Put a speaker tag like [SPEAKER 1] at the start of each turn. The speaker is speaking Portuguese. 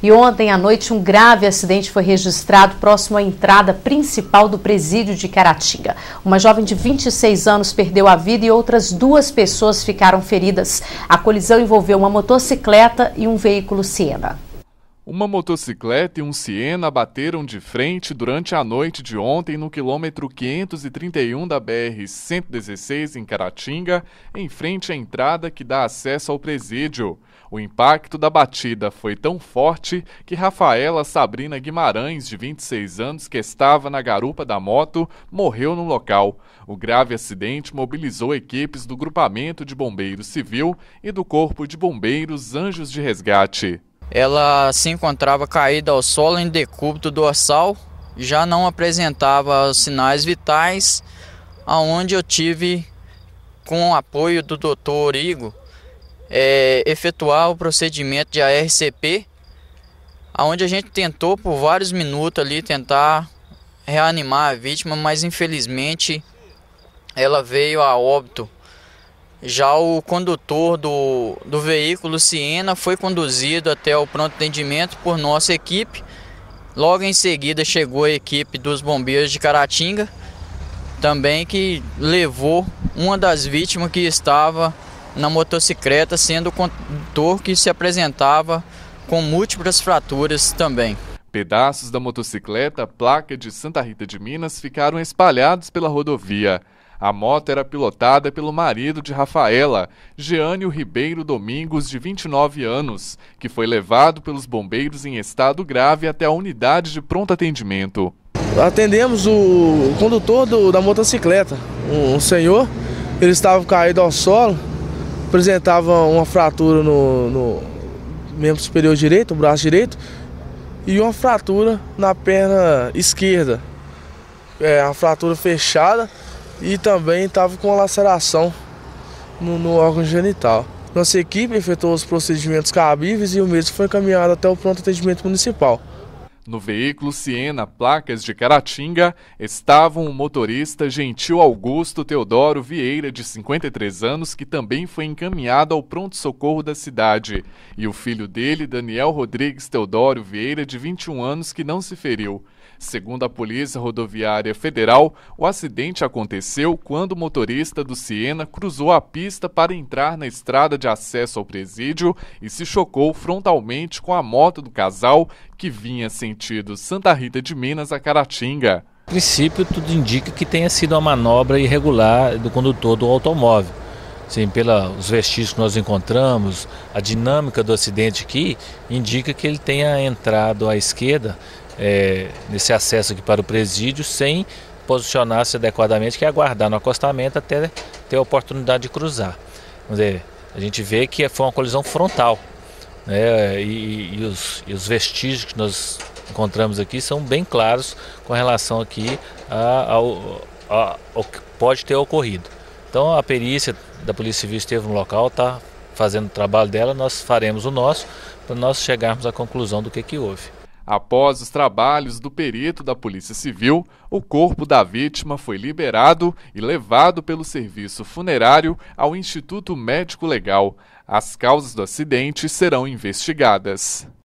[SPEAKER 1] E ontem à noite, um grave acidente foi registrado próximo à entrada principal do presídio de Caratinga. Uma jovem de 26 anos perdeu a vida e outras duas pessoas ficaram feridas. A colisão envolveu uma motocicleta e um veículo Siena.
[SPEAKER 2] Uma motocicleta e um Siena bateram de frente durante a noite de ontem no quilômetro 531 da BR-116 em Caratinga, em frente à entrada que dá acesso ao presídio. O impacto da batida foi tão forte que Rafaela Sabrina Guimarães, de 26 anos, que estava na garupa da moto, morreu no local. O grave acidente mobilizou equipes do Grupamento de
[SPEAKER 1] Bombeiros Civil e do Corpo de Bombeiros Anjos de Resgate. Ela se encontrava caída ao solo em decúbito dorsal, já não apresentava sinais vitais, aonde eu tive com o apoio do Dr. Igor é, efetuar o procedimento de ARCP, onde a gente tentou por vários minutos ali tentar reanimar a vítima, mas infelizmente ela veio a óbito. Já o condutor do, do veículo Siena foi conduzido até o pronto atendimento por nossa equipe. Logo em seguida chegou a equipe dos bombeiros de Caratinga, também que levou uma das vítimas que estava na motocicleta, sendo o condutor que se apresentava com múltiplas fraturas também. Pedaços da motocicleta, placa de Santa Rita de Minas, ficaram
[SPEAKER 2] espalhados pela rodovia. A moto era pilotada pelo marido de Rafaela, Jeânio Ribeiro Domingos, de 29 anos, que foi levado pelos bombeiros em estado grave até a unidade de pronto atendimento.
[SPEAKER 3] Atendemos o condutor do, da motocicleta, um, um senhor, ele estava caído ao solo, apresentava uma fratura no, no membro superior direito, o braço direito, e uma fratura na perna esquerda. É, a fratura fechada e também estava com uma laceração no, no, órgão genital. Nossa equipe efetuou os procedimentos cabíveis e o mesmo foi encaminhado até o pronto atendimento municipal.
[SPEAKER 2] No veículo Siena Placas de Caratinga estavam o motorista Gentil Augusto Teodoro Vieira, de 53 anos, que também foi encaminhado ao pronto-socorro da cidade, e o filho dele, Daniel Rodrigues Teodoro Vieira, de 21 anos, que não se feriu. Segundo a Polícia Rodoviária Federal, o acidente aconteceu quando o motorista do Siena cruzou a pista para entrar na estrada de acesso ao presídio e se chocou frontalmente com a moto do casal que vinha sentido Santa Rita de Minas a Caratinga.
[SPEAKER 4] A princípio, tudo indica que tenha sido uma manobra irregular do condutor do automóvel. Sim, pelos vestígios que nós encontramos, a dinâmica do acidente aqui indica que ele tenha entrado à esquerda é, nesse acesso aqui para o presídio sem posicionar-se adequadamente, que é aguardar no acostamento até ter a oportunidade de cruzar. Dizer, a gente vê que foi uma colisão frontal. Né, e, e, os, e os vestígios que nós encontramos aqui são bem claros com relação aqui ao, ao que pode ter ocorrido. Então a perícia da Polícia Civil esteve no local, está fazendo o trabalho dela, nós faremos o nosso para nós chegarmos à conclusão do que, que houve. Após os trabalhos do perito da Polícia Civil, o corpo da
[SPEAKER 2] vítima foi liberado e levado pelo serviço funerário ao Instituto Médico Legal. As causas do acidente serão investigadas.